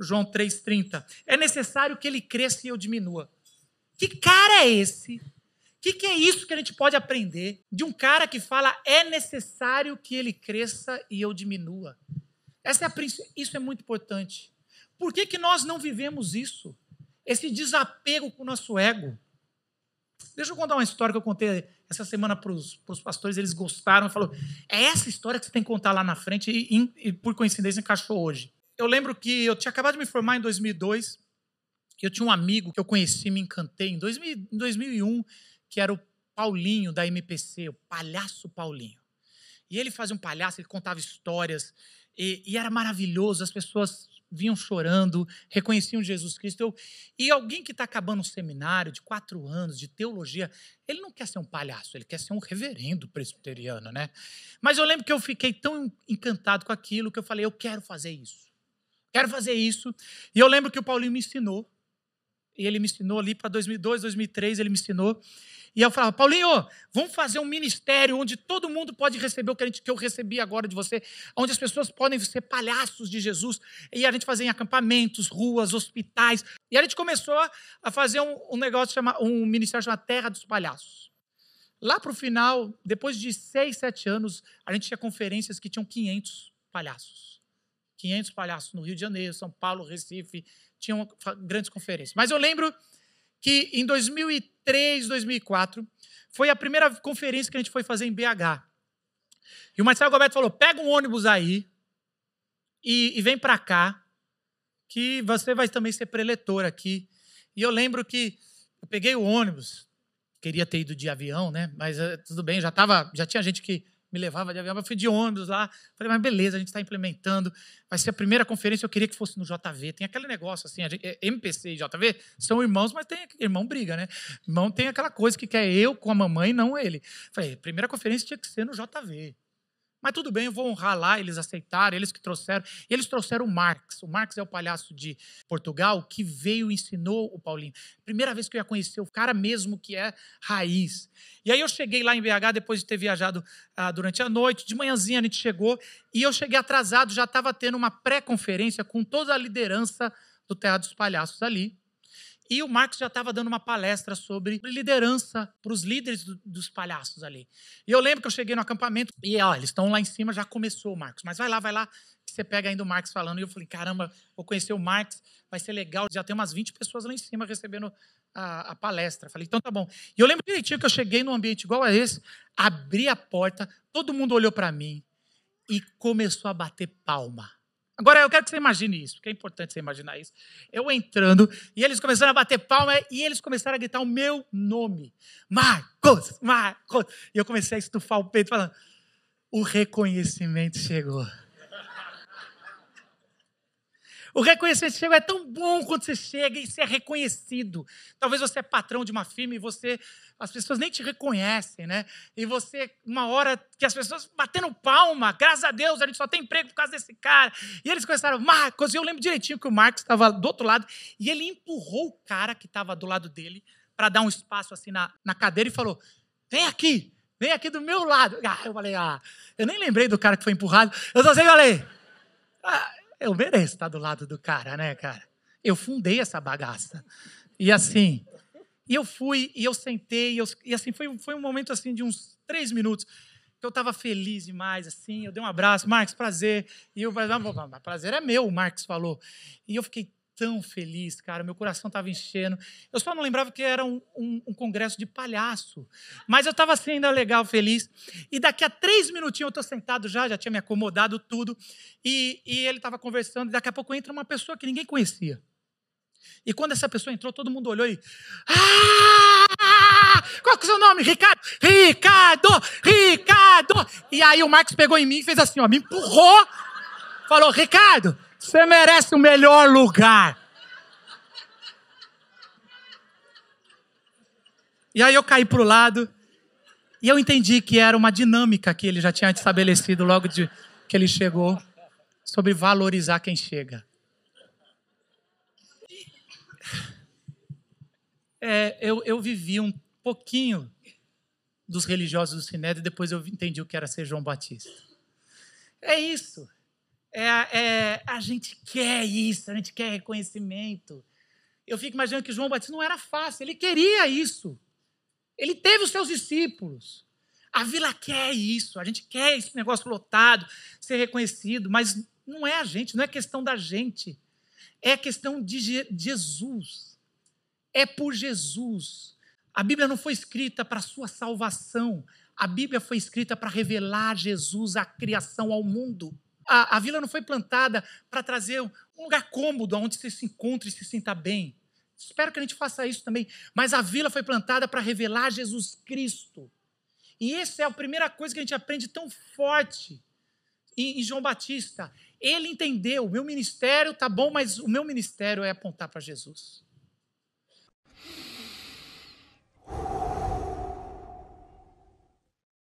João 3,30. É necessário que ele cresça e eu diminua. Que cara é esse? O que, que é isso que a gente pode aprender de um cara que fala é necessário que ele cresça e eu diminua? Essa é a, isso é muito importante. Por que, que nós não vivemos isso? Esse desapego com o nosso ego. Deixa eu contar uma história que eu contei essa semana para os pastores, eles gostaram e falaram: é essa história que você tem que contar lá na frente, e, e por coincidência encaixou hoje eu lembro que eu tinha acabado de me formar em 2002. e Eu tinha um amigo que eu conheci, me encantei em, 2000, 2001, que era o Paulinho da MPC, o Palhaço Paulinho. E ele fazia um palhaço, ele contava histórias e, e era maravilhoso. As pessoas vinham chorando, reconheciam Jesus Cristo. Eu, e alguém que está acabando um seminário de quatro anos de teologia, ele não quer ser um palhaço, ele quer ser um reverendo presbiteriano, né? Mas eu lembro que eu fiquei tão encantado com aquilo que eu falei, eu quero fazer isso. Quero fazer isso. E eu lembro que o Paulinho me ensinou. E ele me ensinou ali para 2002, 2003, ele me ensinou. E eu falava, Paulinho, vamos fazer um ministério onde todo mundo pode receber o que, gente, que, eu recebi agora de você, onde as pessoas podem ser palhaços de Jesus, e a gente fazer em acampamentos, ruas, hospitais. E a gente começou a fazer um, um negócio, chama, um ministério chamado Terra dos Palhaços. Lá para o final, depois de seis, sete anos, a gente tinha conferências que tinham 500 palhaços. 500 palhaços no Rio de Janeiro, São Paulo, Recife, tinham grandes conferências. Mas eu lembro que em 2003, 2004, foi a primeira conferência que a gente foi fazer em BH. E o Marcelo Goberto falou: pega um ônibus aí e, e vem para cá, que você vai também ser preletor aqui. E eu lembro que eu peguei o ônibus, queria ter ido de avião, né? Mas eh, tudo bem, já tava, já tinha gente que me levava de avião, eu fui de ônibus lá. Falei, mas beleza, a gente está implementando. Vai ser a primeira conferência, eu queria que fosse no JV. Tem aquele negócio assim, é, MPC e JV são irmãos, mas tem irmão briga, né? Irmão tem aquela coisa que quer eu com a mamãe, não ele. Falei, primeira conferência tinha que ser no JV. Mas tudo bem, eu vou honrar lá, eles aceitaram, eles que trouxeram. Eles trouxeram o Marx. O Marx é o palhaço de Portugal que veio e ensinou o Paulinho. Primeira vez que eu ia conhecer o cara mesmo que é raiz. E aí eu cheguei lá em BH depois de ter viajado ah, durante a noite. De manhãzinha a gente chegou e eu cheguei atrasado, já estava tendo uma pré-conferência com toda a liderança do Teatro dos Palhaços ali. E o Marcos já estava dando uma palestra sobre liderança para os líderes do, dos palhaços ali. E eu lembro que eu cheguei no acampamento e, ó, eles estão lá em cima, já começou o Marcos. Mas vai lá, vai lá, que você pega ainda o Marcos falando. E eu falei, caramba, vou conhecer o Marcos, vai ser legal. Já tem umas 20 pessoas lá em cima recebendo a, a palestra. Falei, então tá bom. E eu lembro direitinho que eu cheguei num ambiente igual a esse, abri a porta, todo mundo olhou para mim e começou a bater palma. Agora eu quero que você imagine isso, porque é importante você imaginar isso. Eu entrando e eles começaram a bater palma e eles começaram a gritar o meu nome. Marcos, Marcos. E eu comecei a estufar o peito falando: o reconhecimento chegou. O reconhecimento chega é tão bom quando você chega e você é reconhecido. Talvez você é patrão de uma firma e você as pessoas nem te reconhecem, né? E você uma hora que as pessoas batendo palma, graças a Deus, a gente só tem emprego por causa desse cara. E eles começaram, Marcos, e eu lembro direitinho que o Marcos estava do outro lado e ele empurrou o cara que estava do lado dele para dar um espaço assim na, na cadeira e falou: "Vem aqui, vem aqui do meu lado". Ah, eu falei: "Ah, eu nem lembrei do cara que foi empurrado". Eu só sei, falei: ah, eu mereço estar do lado do cara, né, cara? Eu fundei essa bagaça. E assim, e eu fui, e eu sentei, e, eu, e assim, foi, foi um momento assim de uns três minutos que eu estava feliz demais, assim, eu dei um abraço, Marcos, prazer, e eu, ah, prazer é meu, o Marcos falou. E eu fiquei, tão feliz, cara. Meu coração estava enchendo. Eu só não lembrava que era um, um, um congresso de palhaço. Mas eu estava assim, ainda legal, feliz. E daqui a três minutinhos eu estou sentado já, já tinha me acomodado tudo. E, e ele estava conversando. E daqui a pouco entra uma pessoa que ninguém conhecia. E quando essa pessoa entrou, todo mundo olhou e. Ah! Qual que é o seu nome? Ricardo! Ricardo! Ricardo! E aí o Marcos pegou em mim e fez assim, ó, me empurrou. Falou, Ricardo, você merece o melhor lugar. E aí eu caí para o lado e eu entendi que era uma dinâmica que ele já tinha estabelecido logo de que ele chegou sobre valorizar quem chega. É, eu, eu vivi um pouquinho dos religiosos do Sinédrio e depois eu entendi o que era ser João Batista. É isso. É, é, a gente quer isso, a gente quer reconhecimento. Eu fico imaginando que João Batista não era fácil, ele queria isso. Ele teve os seus discípulos. A vila quer isso, a gente quer esse negócio lotado, ser reconhecido, mas não é a gente, não é questão da gente. É questão de Jesus. É por Jesus. A Bíblia não foi escrita para sua salvação. A Bíblia foi escrita para revelar Jesus a criação, ao mundo. A, a vila não foi plantada para trazer um lugar cômodo onde você se encontre e se sinta bem. Espero que a gente faça isso também. Mas a vila foi plantada para revelar Jesus Cristo. E essa é a primeira coisa que a gente aprende tão forte em, João Batista. Ele entendeu, o meu ministério tá bom, mas o meu ministério é apontar para Jesus.